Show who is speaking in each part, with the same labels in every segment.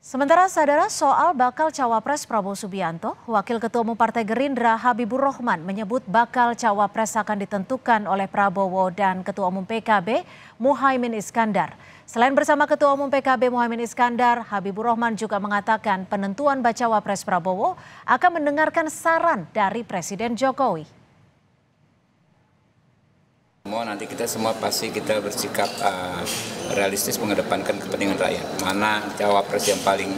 Speaker 1: Sementara saudara soal bakal cawapres Prabowo Subianto, Wakil Ketua Umum Partai Gerindra Habibur Rahman menyebut bakal cawapres akan ditentukan oleh Prabowo dan Ketua Umum PKB Muhaimin Iskandar. Selain bersama Ketua Umum PKB Muhaimin Iskandar, Habibur Rahman juga mengatakan penentuan bacawapres Prabowo akan mendengarkan saran dari Presiden Jokowi.
Speaker 2: Semua nanti kita semua
Speaker 3: pasti kita bersikap uh, realistis mengedepankan kepentingan rakyat. Mana cawapres yang paling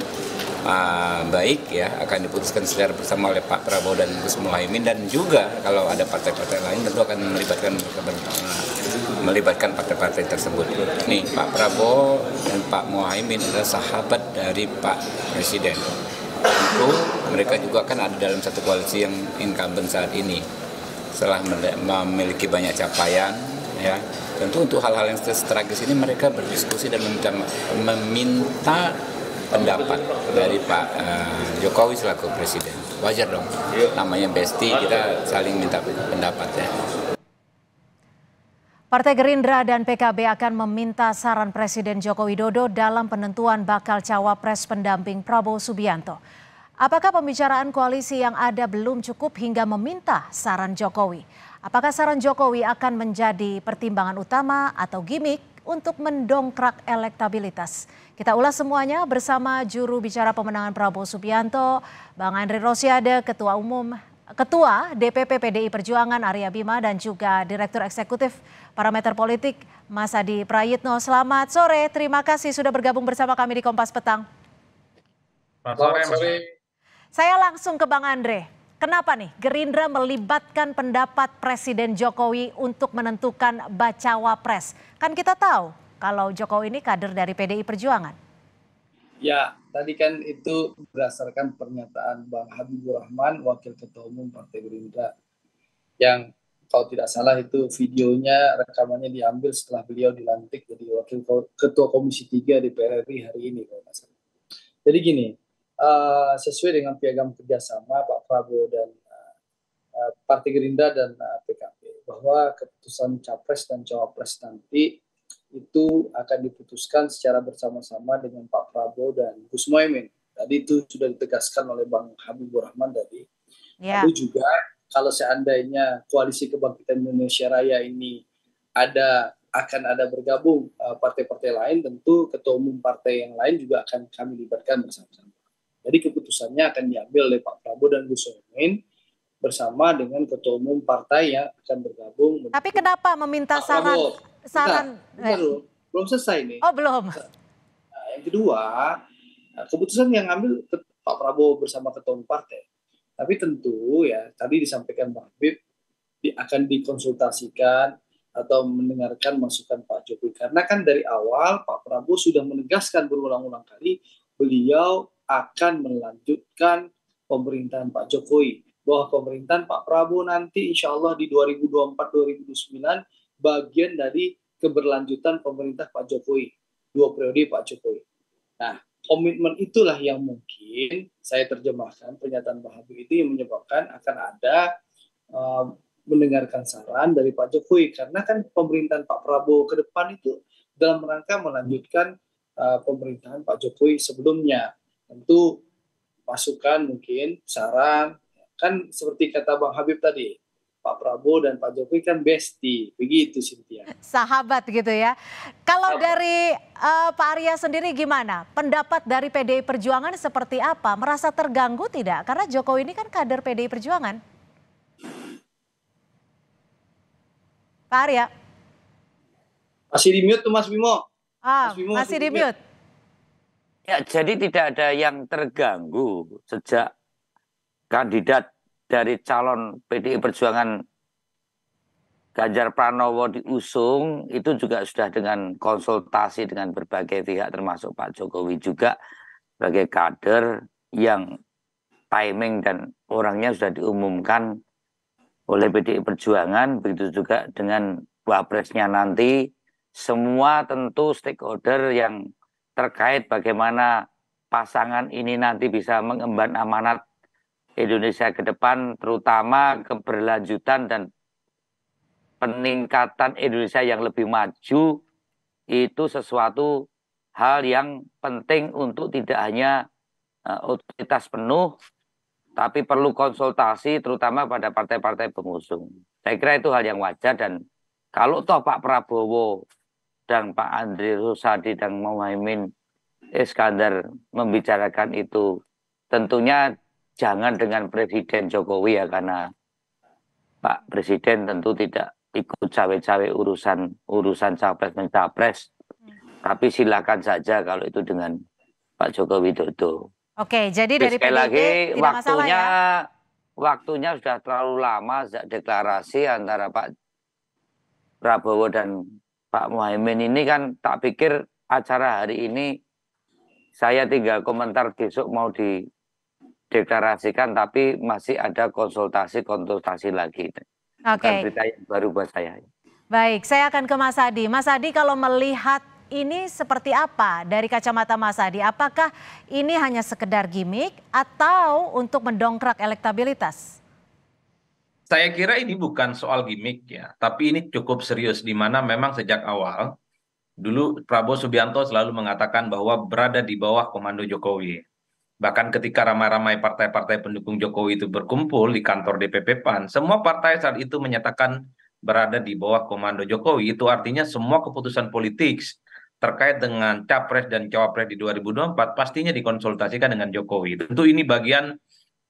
Speaker 3: uh, baik ya akan diputuskan secara bersama oleh Pak Prabowo dan Gus Muhaymin dan juga kalau ada partai-partai lain tentu akan melibatkan melibatkan partai-partai tersebut. Nih Pak Prabowo dan Pak Muhaymin adalah sahabat dari Pak Presiden. Tentu mereka juga kan ada dalam satu koalisi yang incumbent saat ini setelah memiliki banyak capaian ya tentu untuk hal-hal yang strategis ini mereka berdiskusi dan meminta, meminta pendapat dari Pak uh, Jokowi selaku presiden wajar dong namanya besti kita saling minta pendapat ya
Speaker 1: Partai Gerindra dan PKB akan meminta saran Presiden Joko Widodo dalam penentuan bakal cawapres pendamping Prabowo Subianto. Apakah pembicaraan koalisi yang ada belum cukup hingga meminta saran Jokowi? Apakah saran Jokowi akan menjadi pertimbangan utama atau gimmick untuk mendongkrak elektabilitas? Kita ulas semuanya bersama juru bicara pemenangan Prabowo Subianto, Bang Andri Rosiade, Ketua Umum Ketua DPP PDI Perjuangan Arya Bima dan juga Direktur Eksekutif Parameter Politik Mas Adi Prayitno. Selamat sore, terima kasih sudah bergabung bersama kami di Kompas Petang. Selamat sore, Mas. Saya langsung ke Bang Andre. Kenapa nih Gerindra melibatkan pendapat Presiden Jokowi untuk menentukan bacawa pres? Kan kita tahu kalau Jokowi ini kader dari PDI Perjuangan.
Speaker 2: Ya,
Speaker 4: tadi kan itu berdasarkan pernyataan Bang Habibur Rahman, Wakil Ketua Umum Partai Gerindra, yang kalau tidak salah itu videonya rekamannya diambil setelah beliau dilantik jadi Wakil Ketua Komisi 3 DPR RI hari ini kalau Jadi gini, Eh, sesuai dengan piagam kerjasama Pak Prabowo dan uh, Partai Gerindra dan uh, PKB bahwa keputusan capres dan cawapres nanti itu akan diputuskan secara bersama-sama dengan Pak Prabowo dan Gus Mohaimin. Tadi itu sudah ditegaskan oleh Bang Habibur Rahman tadi. Yeah. Lalu juga kalau seandainya koalisi kebangkitan Indonesia Raya ini ada akan ada bergabung partai-partai lain tentu ketua umum partai yang lain juga akan kami libatkan bersama-sama. Jadi keputusannya akan diambil oleh Pak Prabowo dan Gus Soemin bersama dengan ketua umum partai yang akan bergabung.
Speaker 1: Tapi kenapa meminta Pak saran? Prabowo. Saran bentar, eh.
Speaker 4: belum selesai nih. Oh belum. Nah, yang kedua, eh, keputusan yang ambil Pak Prabowo bersama ketua umum partai. Tapi tentu ya tadi disampaikan Bang Habib di, akan dikonsultasikan atau mendengarkan masukan Pak Jokowi karena kan dari awal Pak Prabowo sudah menegaskan berulang-ulang kali beliau akan melanjutkan pemerintahan Pak Jokowi. Bahwa pemerintahan Pak Prabowo nanti insya Allah di 2024-2029 bagian dari keberlanjutan pemerintah Pak Jokowi. Dua periode Pak Jokowi. Nah, komitmen itulah yang mungkin saya terjemahkan pernyataan Pak Habib itu yang menyebabkan akan ada um, mendengarkan saran dari Pak Jokowi karena kan pemerintahan Pak Prabowo ke depan itu dalam rangka melanjutkan uh, pemerintahan Pak Jokowi sebelumnya tentu masukan mungkin saran kan seperti kata Bang Habib tadi Pak Prabowo dan Pak Jokowi kan bestie, begitu Cynthia.
Speaker 1: Sahabat gitu ya. Kalau Sahabat. dari uh, Pak Arya sendiri gimana? Pendapat dari PDI Perjuangan seperti apa? Merasa terganggu tidak? Karena Jokowi ini kan kader PDI Perjuangan. Pak Arya.
Speaker 2: Masih di mute tuh Mas Bimo.
Speaker 1: Ah, Mas Bimo masih, masih di mute. mute.
Speaker 2: Ya, jadi tidak ada yang terganggu sejak kandidat dari calon PDI Perjuangan Ganjar Pranowo diusung itu juga sudah dengan konsultasi dengan berbagai pihak termasuk Pak Jokowi juga sebagai kader yang timing dan orangnya sudah diumumkan oleh PDI Perjuangan begitu juga dengan wapresnya nanti semua tentu stakeholder yang terkait bagaimana pasangan ini nanti bisa mengemban amanat Indonesia ke depan, terutama keberlanjutan dan peningkatan Indonesia yang lebih maju, itu sesuatu hal yang penting untuk tidak hanya uh, eh, otoritas penuh, tapi perlu konsultasi terutama pada partai-partai pengusung. Saya kira itu hal yang wajar dan kalau toh Pak Prabowo sedang Pak Andri Rusadi dan Muhammad Iskandar membicarakan itu. Tentunya jangan dengan Presiden Jokowi ya karena Pak Presiden tentu tidak ikut cawe-cawe urusan urusan capres mencapres. Hmm. Tapi silakan saja kalau itu dengan Pak Joko Widodo. Oke, jadi dari sekali PDIP lagi tidak waktunya masalah ya? waktunya sudah terlalu lama sejak deklarasi antara Pak Prabowo dan Pak Muhaimin ini kan tak pikir acara hari ini saya tinggal komentar besok mau dideklarasikan tapi masih ada konsultasi-konsultasi lagi.
Speaker 1: Oke. Okay. Berita
Speaker 2: yang baru buat saya.
Speaker 1: Baik, saya akan ke Mas Adi. Mas Adi kalau melihat ini seperti apa dari kacamata Mas Adi? Apakah ini hanya sekedar gimmick atau untuk mendongkrak elektabilitas?
Speaker 3: saya kira ini bukan soal gimmick ya, tapi ini cukup serius di mana memang sejak awal dulu Prabowo Subianto selalu mengatakan bahwa berada di bawah komando Jokowi. Bahkan ketika ramai-ramai partai-partai pendukung Jokowi itu berkumpul di kantor DPP PAN, semua partai saat itu menyatakan berada di bawah komando Jokowi. Itu artinya semua keputusan politik terkait dengan capres dan cawapres di 2024 pastinya dikonsultasikan dengan Jokowi. Tentu ini bagian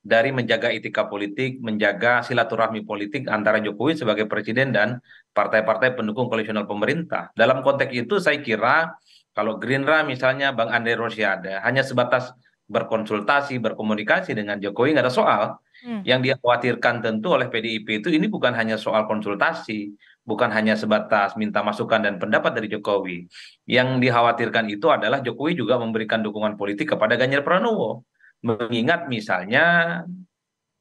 Speaker 3: dari menjaga etika politik, menjaga silaturahmi politik antara Jokowi sebagai presiden dan partai-partai pendukung koalisional pemerintah. Dalam konteks itu saya kira kalau Gerindra misalnya Bang Andre Rosiade hanya sebatas berkonsultasi, berkomunikasi dengan Jokowi nggak ada soal. Hmm. Yang dikhawatirkan tentu oleh PDIP itu ini bukan hanya soal konsultasi, bukan hanya sebatas minta masukan dan pendapat dari Jokowi. Yang dikhawatirkan itu adalah Jokowi juga memberikan dukungan politik kepada Ganjar Pranowo mengingat misalnya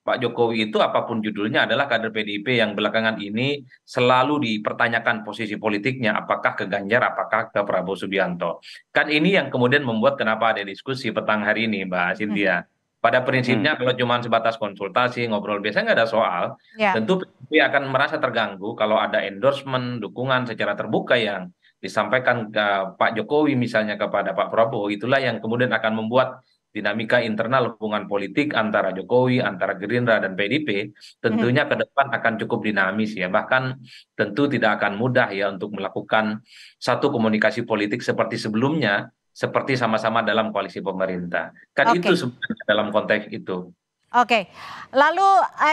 Speaker 3: Pak Jokowi itu apapun judulnya adalah kader PDIP yang belakangan ini selalu dipertanyakan posisi politiknya apakah ke Ganjar apakah ke Prabowo Subianto. Kan ini yang kemudian membuat kenapa ada diskusi petang hari ini Mbak Cynthia. Hmm. Pada prinsipnya hmm. kalau cuma sebatas konsultasi ngobrol biasa nggak ada soal, yeah. tentu PDIP akan merasa terganggu kalau ada endorsement dukungan secara terbuka yang disampaikan ke Pak Jokowi misalnya kepada Pak Prabowo itulah yang kemudian akan membuat dinamika internal hubungan politik antara Jokowi, antara Gerindra dan PDIP tentunya hmm. ke depan akan cukup dinamis ya. Bahkan tentu tidak akan mudah ya untuk melakukan satu komunikasi politik seperti sebelumnya seperti sama-sama dalam koalisi pemerintah. Kan okay. itu sebenarnya dalam konteks itu.
Speaker 1: Oke. Okay. Lalu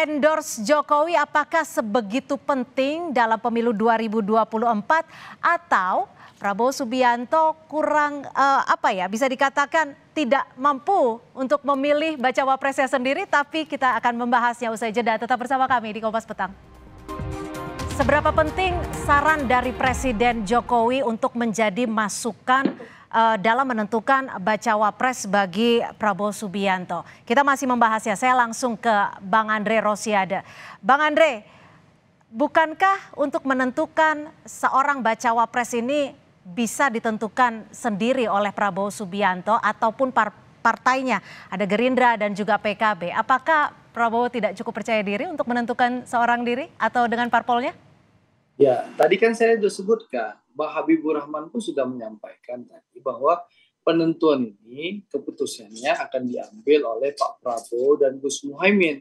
Speaker 1: endorse Jokowi apakah sebegitu penting dalam pemilu 2024 atau Prabowo Subianto kurang uh, apa ya bisa dikatakan tidak mampu untuk memilih baca wapresnya sendiri tapi kita akan membahasnya usai jeda tetap bersama kami di Kompas Petang. Seberapa penting saran dari Presiden Jokowi untuk menjadi masukan uh, dalam menentukan baca wapres bagi Prabowo Subianto. Kita masih membahasnya. Saya langsung ke Bang Andre Rosiade. Bang Andre, bukankah untuk menentukan seorang bacawa wapres ini bisa ditentukan sendiri oleh Prabowo Subianto ataupun par partainya ada Gerindra dan juga PKB. Apakah Prabowo tidak cukup percaya diri untuk menentukan seorang diri atau dengan parpolnya?
Speaker 4: Ya, tadi kan saya sudah sebutkan Mbak Habibur Rahman pun sudah menyampaikan tadi bahwa penentuan ini keputusannya akan diambil oleh Pak Prabowo dan Gus Muhaymin.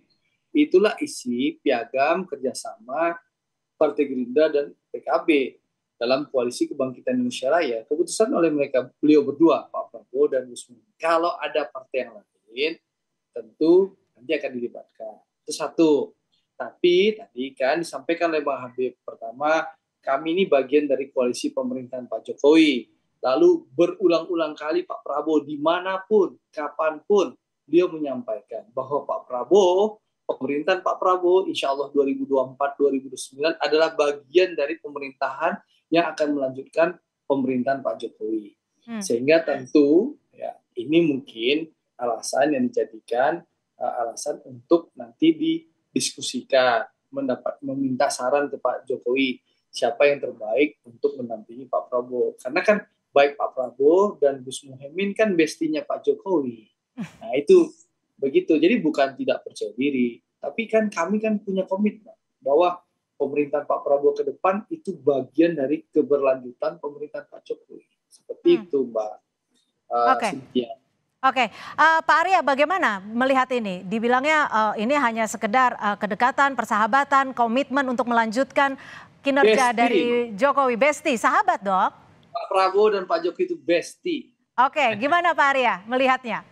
Speaker 4: Itulah isi piagam kerjasama Partai Gerindra dan PKB dalam koalisi kebangkitan Indonesia Raya, keputusan oleh mereka beliau berdua Pak Prabowo dan Gus Muhaimin. Kalau ada partai yang lain, tentu nanti akan dilibatkan. Itu satu. Tapi tadi kan disampaikan oleh Bang Habib pertama, kami ini bagian dari koalisi pemerintahan Pak Jokowi. Lalu berulang-ulang kali Pak Prabowo dimanapun, kapanpun, dia menyampaikan bahwa Pak Prabowo pemerintahan Pak Prabowo insya Allah 2024-2029 adalah bagian dari pemerintahan yang akan melanjutkan pemerintahan Pak Jokowi. Hmm. Sehingga tentu ya ini mungkin alasan yang dijadikan uh, alasan untuk nanti didiskusikan, mendapat meminta saran ke Pak Jokowi siapa yang terbaik untuk mendampingi Pak Prabowo. Karena kan baik Pak Prabowo dan Gus Muhaimin kan bestinya Pak Jokowi. Nah, itu begitu. Jadi bukan tidak percaya diri, tapi kan kami kan punya komitmen bahwa pemerintahan Pak Prabowo ke depan itu bagian dari keberlanjutan pemerintahan Pak Jokowi. Seperti hmm. itu, Mbak. Uh, Oke. Sintia.
Speaker 1: Oke, okay. uh, Pak Arya, bagaimana melihat ini? Dibilangnya uh, ini hanya sekedar uh, kedekatan, persahabatan, komitmen untuk melanjutkan kinerja bestie. dari Jokowi. Besti, sahabat dok.
Speaker 4: Pak Prabowo dan Pak Jokowi itu
Speaker 2: besti.
Speaker 1: Oke, okay. gimana Pak Arya melihatnya?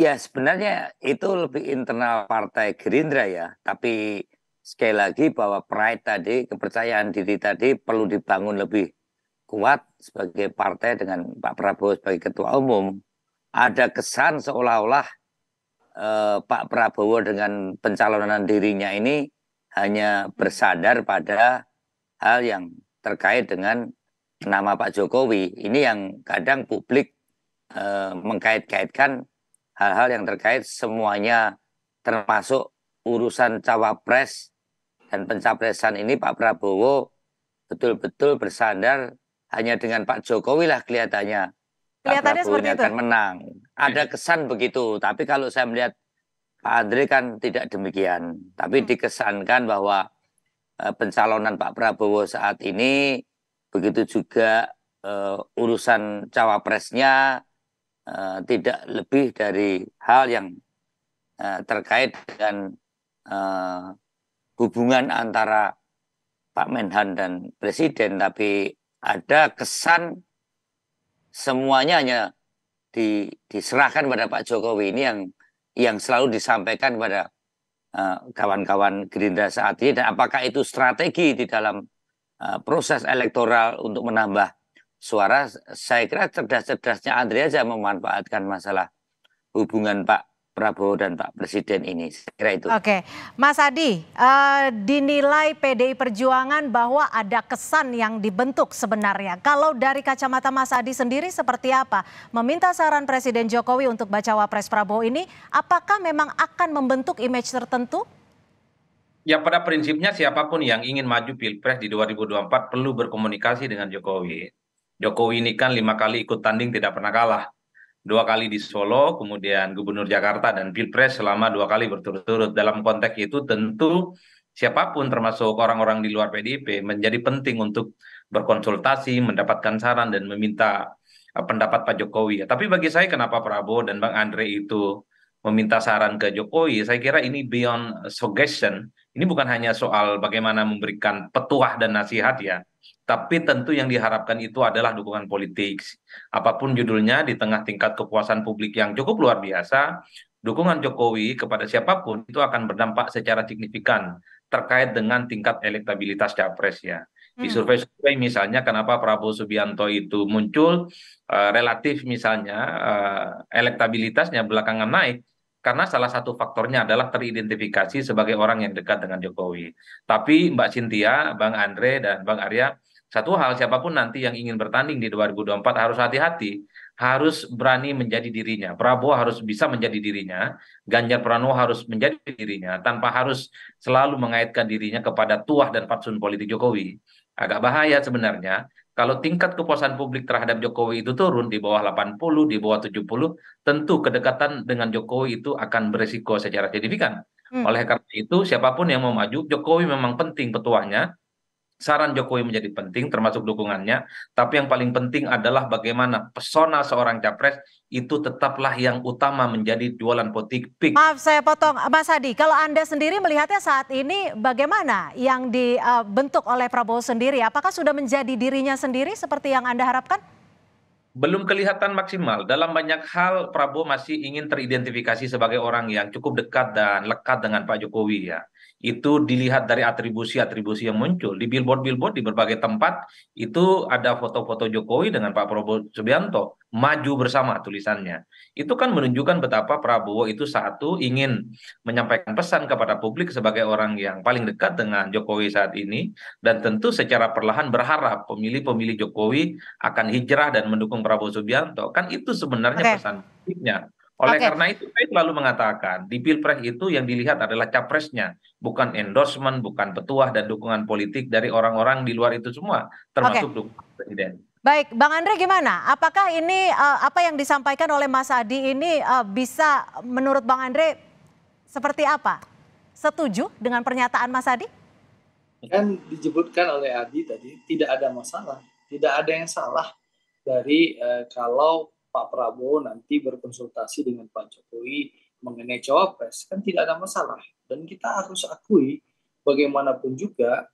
Speaker 2: Ya sebenarnya itu lebih internal partai Gerindra ya, tapi sekali lagi bahwa pride tadi, kepercayaan diri tadi perlu dibangun lebih kuat sebagai partai dengan Pak Prabowo sebagai ketua umum. Ada kesan seolah-olah eh, Pak Prabowo dengan pencalonan dirinya ini hanya bersadar pada hal yang terkait dengan nama Pak Jokowi. Ini yang kadang publik eh, mengkait-kaitkan hal-hal yang terkait semuanya termasuk urusan cawapres dan pencapresan ini Pak Prabowo betul-betul bersandar hanya dengan Pak Jokowi lah kelihatannya.
Speaker 1: Kelihatannya Pak seperti akan
Speaker 2: menang. Ada hmm. kesan begitu, tapi kalau saya melihat Pak Andre kan tidak demikian, tapi hmm. dikesankan bahwa eh, pencalonan Pak Prabowo saat ini begitu juga e, urusan cawapresnya e, tidak lebih dari hal yang e, terkait dengan e, hubungan antara Pak Menhan dan Presiden, tapi ada kesan semuanya hanya di, diserahkan pada Pak Jokowi ini yang yang selalu disampaikan pada eh, kawan-kawan uh, Gerindra saat ini dan apakah itu strategi di dalam uh, proses elektoral untuk menambah suara saya kira cerdas-cerdasnya Andrea aja memanfaatkan masalah hubungan Pak Prabowo dan Pak Presiden ini. kira itu. Oke,
Speaker 1: Mas Adi, uh, dinilai PDI Perjuangan bahwa ada kesan yang dibentuk sebenarnya. Kalau dari kacamata Mas Adi sendiri seperti apa? Meminta saran Presiden Jokowi untuk baca wapres Prabowo ini, apakah memang akan membentuk image tertentu?
Speaker 3: Ya pada prinsipnya siapapun yang ingin maju pilpres di 2024 perlu berkomunikasi dengan Jokowi. Jokowi ini kan lima kali ikut tanding tidak pernah kalah dua kali di Solo, kemudian Gubernur Jakarta dan Pilpres selama dua kali berturut-turut. Dalam konteks itu tentu siapapun termasuk orang-orang di luar PDIP menjadi penting untuk berkonsultasi, mendapatkan saran dan meminta eh, pendapat Pak Jokowi. Tapi bagi saya kenapa Prabowo dan Bang Andre itu meminta saran ke Jokowi, saya kira ini beyond suggestion. Ini bukan hanya soal bagaimana memberikan petuah dan nasihat ya, tapi tentu yang diharapkan itu adalah dukungan politik. Apapun judulnya, di tengah tingkat kepuasan publik yang cukup luar biasa, dukungan Jokowi kepada siapapun itu akan berdampak secara signifikan terkait dengan tingkat elektabilitas capres ya. Di hmm. survei-survei misalnya kenapa Prabowo Subianto itu muncul uh, relatif misalnya uh, elektabilitasnya belakangan naik karena salah satu faktornya adalah teridentifikasi sebagai orang yang dekat dengan Jokowi. Tapi Mbak Cynthia, Bang Andre dan Bang Arya satu hal siapapun nanti yang ingin bertanding di 2024 harus hati-hati, harus berani menjadi dirinya. Prabowo harus bisa menjadi dirinya, Ganjar Pranowo harus menjadi dirinya tanpa harus selalu mengaitkan dirinya kepada tuah dan patsun politik Jokowi. Agak bahaya sebenarnya kalau tingkat kepuasan publik terhadap Jokowi itu turun di bawah 80, di bawah 70, tentu kedekatan dengan Jokowi itu akan beresiko secara signifikan. Hmm. Oleh karena itu, siapapun yang mau maju, Jokowi memang penting petuahnya, saran Jokowi menjadi penting termasuk dukungannya tapi yang paling penting adalah bagaimana pesona seorang capres itu tetaplah yang utama menjadi jualan politik maaf
Speaker 1: saya potong Mas Hadi. kalau Anda sendiri melihatnya saat ini bagaimana yang dibentuk oleh Prabowo sendiri apakah sudah menjadi dirinya sendiri seperti yang Anda harapkan
Speaker 3: belum kelihatan maksimal dalam banyak hal Prabowo masih ingin teridentifikasi sebagai orang yang cukup dekat dan lekat dengan Pak Jokowi ya. Itu dilihat dari atribusi-atribusi yang muncul di billboard-billboard di berbagai tempat itu ada foto-foto Jokowi dengan Pak Prabowo Subianto maju bersama tulisannya. Itu kan menunjukkan betapa Prabowo itu satu ingin menyampaikan pesan kepada publik sebagai orang yang paling dekat dengan Jokowi saat ini dan tentu secara perlahan berharap pemilih-pemilih Jokowi akan hijrah dan mendukung Prabowo Subianto kan itu sebenarnya okay. pesan politiknya oleh okay. karena itu saya selalu mengatakan di pilpres itu yang dilihat adalah capresnya, bukan endorsement, bukan petuah dan dukungan politik dari orang-orang di luar itu semua, termasuk okay. dukungan presiden.
Speaker 1: Baik, Bang Andre gimana? Apakah ini uh, apa yang disampaikan oleh Mas Adi ini uh, bisa menurut Bang Andre seperti apa? Setuju dengan pernyataan Mas Adi? Kan
Speaker 4: dijebutkan oleh Adi tadi tidak ada masalah, tidak ada yang salah dari eh, kalau Pak Prabowo nanti berkonsultasi dengan Pak Jokowi mengenai cawapres kan tidak ada masalah dan kita harus akui bagaimanapun juga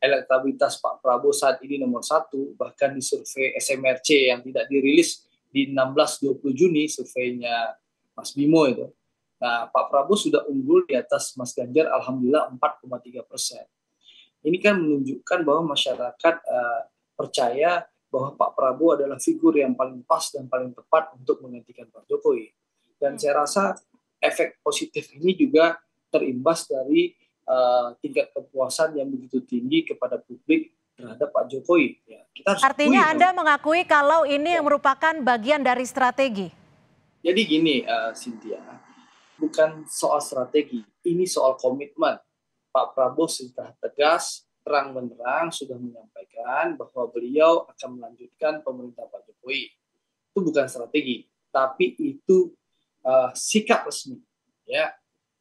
Speaker 4: elektabilitas Pak Prabowo saat ini nomor satu bahkan di survei SMRC yang tidak dirilis di 16-20 Juni surveinya Mas Bimo itu nah Pak Prabowo sudah unggul di atas Mas Ganjar alhamdulillah 4,3 persen ini kan menunjukkan bahwa masyarakat uh, percaya bahwa Pak Prabowo adalah figur yang paling pas dan paling tepat untuk menggantikan Pak Jokowi. Dan hmm. saya rasa efek positif ini juga terimbas dari uh, tingkat kepuasan yang begitu tinggi kepada publik terhadap Pak Jokowi. Ya,
Speaker 1: kita harus Artinya kuih, Anda ya. mengakui kalau ini yang ya. merupakan bagian dari strategi?
Speaker 4: Jadi gini, uh, Cynthia, bukan soal strategi, ini soal komitmen. Pak Prabowo sudah tegas terang benderang sudah menyampaikan bahwa beliau akan melanjutkan pemerintah Pak Jokowi. Itu bukan strategi, tapi itu uh, sikap resmi, ya.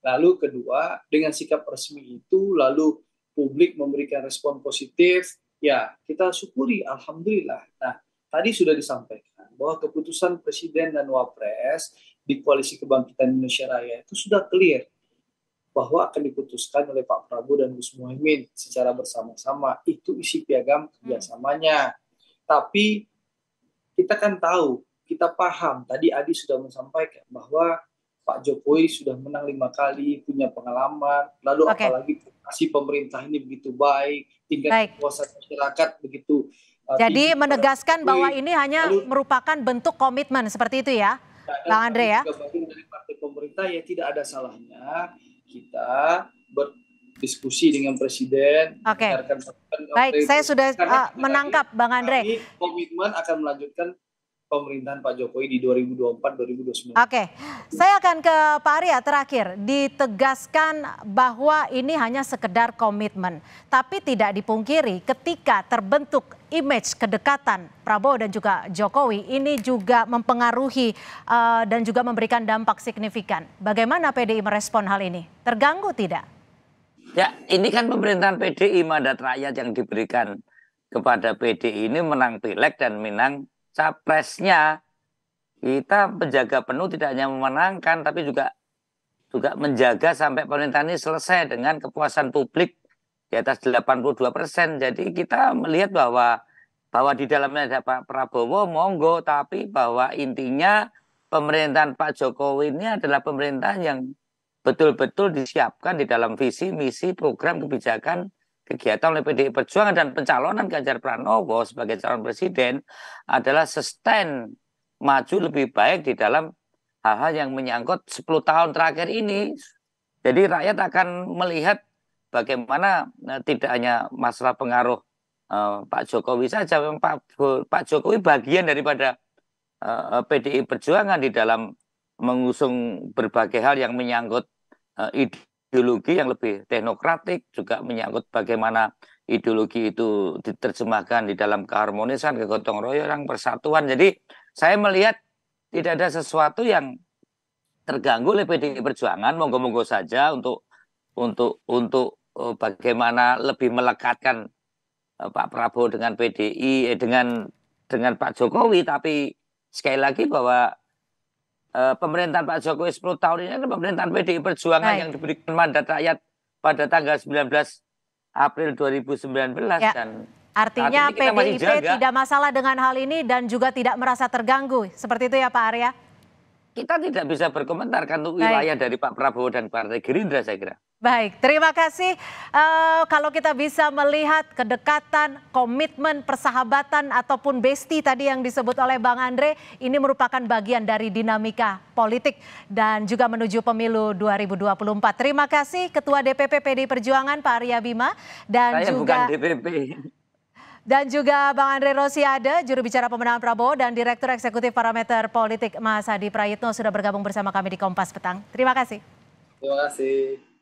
Speaker 4: Lalu kedua, dengan sikap resmi itu lalu publik memberikan respon positif, ya kita syukuri, alhamdulillah. Nah, tadi sudah disampaikan bahwa keputusan presiden dan wapres di koalisi kebangkitan Indonesia Raya itu sudah clear bahwa akan diputuskan oleh Pak Prabowo dan Gus Muhaymin secara bersama-sama. Itu isi piagam kerjasamanya. Tapi kita kan tahu, kita paham. Tadi Adi sudah menyampaikan bahwa Pak Jokowi sudah menang lima kali, punya pengalaman. Lalu okay. apalagi kasih pemerintah ini begitu baik, tingkat baik. kepuasan masyarakat begitu. Uh, Jadi tinggi, menegaskan bahwa ini hanya lalu,
Speaker 1: merupakan bentuk komitmen seperti itu ya, nah, Bang Andre ya.
Speaker 4: dari partai pemerintah ya tidak ada salahnya kita berdiskusi dengan presiden. Oke. Okay. Baik, saya sudah uh,
Speaker 1: menangkap Bang Andre. Kami
Speaker 4: komitmen akan melanjutkan pemerintahan Pak Jokowi di 2024-2029. Oke,
Speaker 1: saya akan ke Pak Arya terakhir. Ditegaskan bahwa ini hanya sekedar komitmen. Tapi tidak dipungkiri ketika terbentuk image kedekatan Prabowo dan juga Jokowi ini juga mempengaruhi uh, dan juga memberikan dampak signifikan. Bagaimana PDI merespon hal ini? Terganggu tidak?
Speaker 2: Ya, ini kan pemerintahan PDI mandat rakyat yang diberikan kepada PDI ini menang pileg dan menang capresnya kita menjaga penuh tidak hanya memenangkan tapi juga juga menjaga sampai pemerintahan ini selesai dengan kepuasan publik di atas 82 persen. Jadi kita melihat bahwa bahwa di dalamnya ada Pak Prabowo, monggo, tapi bahwa intinya pemerintahan Pak Jokowi ini adalah pemerintahan yang betul-betul disiapkan di dalam visi, misi, program, kebijakan kegiatan oleh PDI Perjuangan dan pencalonan Ganjar Pranowo sebagai calon presiden adalah sustain maju lebih baik di dalam hal-hal yang menyangkut 10 tahun terakhir ini. Jadi rakyat akan melihat bagaimana nah, tidak hanya masalah pengaruh uh, Pak Jokowi saja, Pak, Pak Jokowi bagian daripada uh, PDI Perjuangan di dalam mengusung berbagai hal yang menyangkut uh, ide ideologi yang lebih teknokratik juga menyangkut bagaimana ideologi itu diterjemahkan di dalam keharmonisan, kegotong royong, persatuan. Jadi saya melihat tidak ada sesuatu yang terganggu oleh PDI Perjuangan. Monggo-monggo saja untuk untuk untuk eh, bagaimana lebih melekatkan eh, Pak Prabowo dengan PDI eh, dengan dengan Pak Jokowi. Tapi sekali lagi bahwa Eh, pemerintahan Pak Jokowi 10 tahun ini adalah kan pemerintahan PDI Perjuangan Baik. yang diberikan mandat rakyat pada tanggal 19 April 2019 ya. dan Artinya PDIP tidak
Speaker 1: masalah dengan hal ini dan juga tidak merasa terganggu. Seperti itu ya Pak Arya? Kita tidak bisa berkomentar kan untuk wilayah Baik.
Speaker 2: dari Pak Prabowo dan Partai Gerindra saya kira.
Speaker 1: Baik, terima kasih. Uh, kalau kita bisa melihat kedekatan, komitmen, persahabatan ataupun besti tadi yang disebut oleh Bang Andre, ini merupakan bagian dari dinamika politik dan juga menuju pemilu 2024. Terima kasih Ketua DPP PD Perjuangan Pak Arya Bima dan Saya juga bukan DPP. Dan juga Bang Andre Rosiade, juru bicara pemenangan Prabowo dan Direktur Eksekutif Parameter Politik Mas Hadi Prayitno sudah bergabung bersama kami di Kompas Petang. Terima kasih.
Speaker 4: Terima kasih.